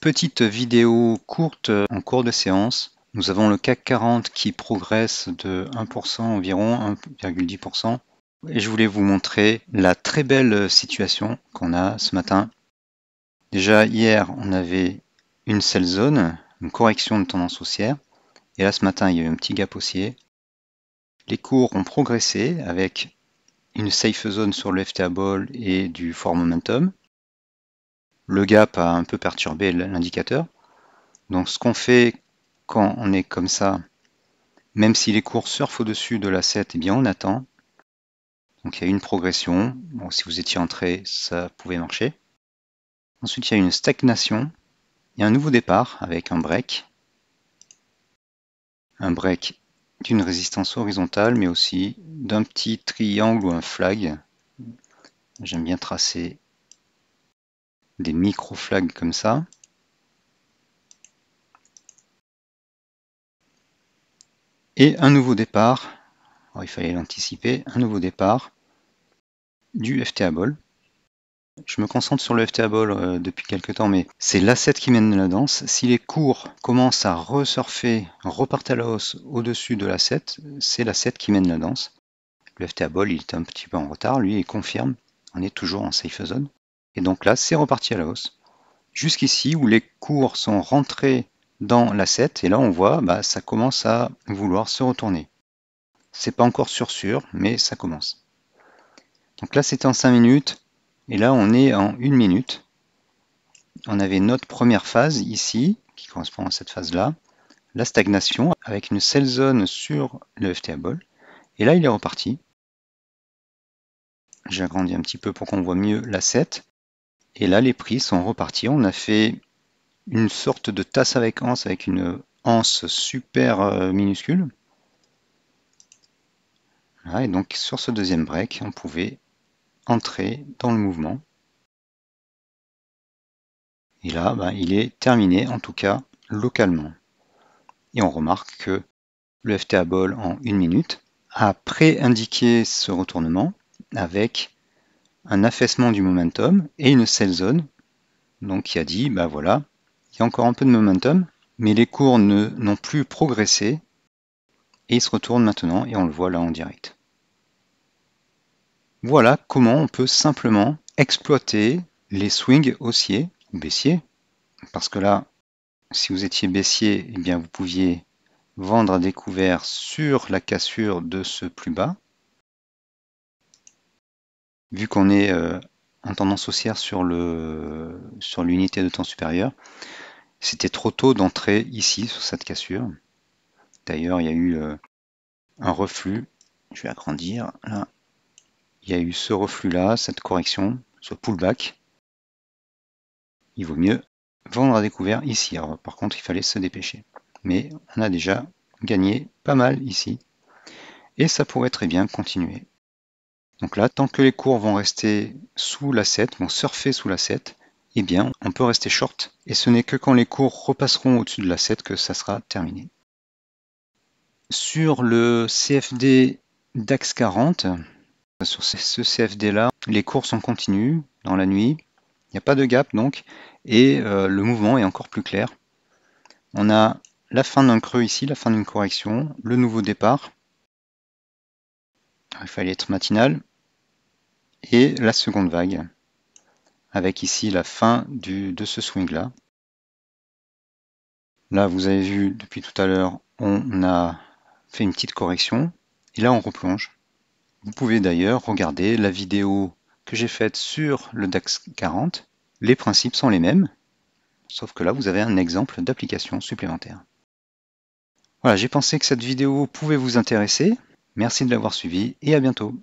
Petite vidéo courte en cours de séance. Nous avons le CAC 40 qui progresse de 1% environ, 1,10%. Et je voulais vous montrer la très belle situation qu'on a ce matin. Déjà hier, on avait une sell zone, une correction de tendance haussière. Et là, ce matin, il y a eu un petit gap haussier. Les cours ont progressé avec une safe zone sur le FTA Ball et du Fort Momentum le gap a un peu perturbé l'indicateur. Donc ce qu'on fait quand on est comme ça, même si les cours surfent au-dessus de la eh bien on attend. Donc il y a une progression. Bon, si vous étiez entré, ça pouvait marcher. Ensuite, il y a une stagnation. et un nouveau départ avec un break. Un break d'une résistance horizontale, mais aussi d'un petit triangle ou un flag. J'aime bien tracer des micro-flags comme ça. Et un nouveau départ, oh, il fallait l'anticiper, un nouveau départ du Ball Je me concentre sur le FTA ball euh, depuis quelques temps, mais c'est l'asset qui mène la danse. Si les cours commencent à resurfer, repartent à la hausse au-dessus de l'asset, c'est l'asset qui mène la danse. Le FTA Ball, il est un petit peu en retard, lui, il confirme, on est toujours en safe zone. Et donc là, c'est reparti à la hausse. Jusqu'ici, où les cours sont rentrés dans la et là on voit, bah, ça commence à vouloir se retourner. C'est pas encore sûr sûr, mais ça commence. Donc là, c'était en 5 minutes, et là, on est en 1 minute. On avait notre première phase ici, qui correspond à cette phase-là, la stagnation, avec une seule zone sur le FTA Et là, il est reparti. J'agrandis un petit peu pour qu'on voit mieux la et là, les prix sont repartis. On a fait une sorte de tasse avec anse, avec une anse super euh, minuscule. et donc sur ce deuxième break, on pouvait entrer dans le mouvement. Et là, bah, il est terminé, en tout cas localement. Et on remarque que le FTA ball en une minute a pré-indiqué ce retournement avec un affaissement du momentum et une sell zone, donc qui a dit, bah voilà, il y a encore un peu de momentum, mais les cours n'ont plus progressé, et ils se retournent maintenant, et on le voit là en direct. Voilà comment on peut simplement exploiter les swings haussiers ou baissiers, parce que là, si vous étiez baissier, eh bien vous pouviez vendre à découvert sur la cassure de ce plus bas, vu qu'on est euh, en tendance haussière sur le sur l'unité de temps supérieur, c'était trop tôt d'entrer ici sur cette cassure. D'ailleurs, il y a eu euh, un reflux. Je vais agrandir. Là, il y a eu ce reflux là, cette correction, ce pullback. Il vaut mieux vendre à découvert ici. Alors, par contre, il fallait se dépêcher. Mais on a déjà gagné pas mal ici. Et ça pourrait très bien continuer. Donc là, tant que les cours vont rester sous la 7, vont surfer sous la 7, eh bien, on peut rester short. Et ce n'est que quand les cours repasseront au-dessus de la que ça sera terminé. Sur le CFD DAX 40, sur ce CFD-là, les cours sont continus dans la nuit. Il n'y a pas de gap donc, et euh, le mouvement est encore plus clair. On a la fin d'un creux ici, la fin d'une correction, le nouveau départ. Il fallait être matinal et la seconde vague, avec ici la fin de ce swing-là. Là, vous avez vu depuis tout à l'heure, on a fait une petite correction, et là on replonge. Vous pouvez d'ailleurs regarder la vidéo que j'ai faite sur le DAX 40. Les principes sont les mêmes, sauf que là vous avez un exemple d'application supplémentaire. Voilà, j'ai pensé que cette vidéo pouvait vous intéresser. Merci de l'avoir suivi et à bientôt.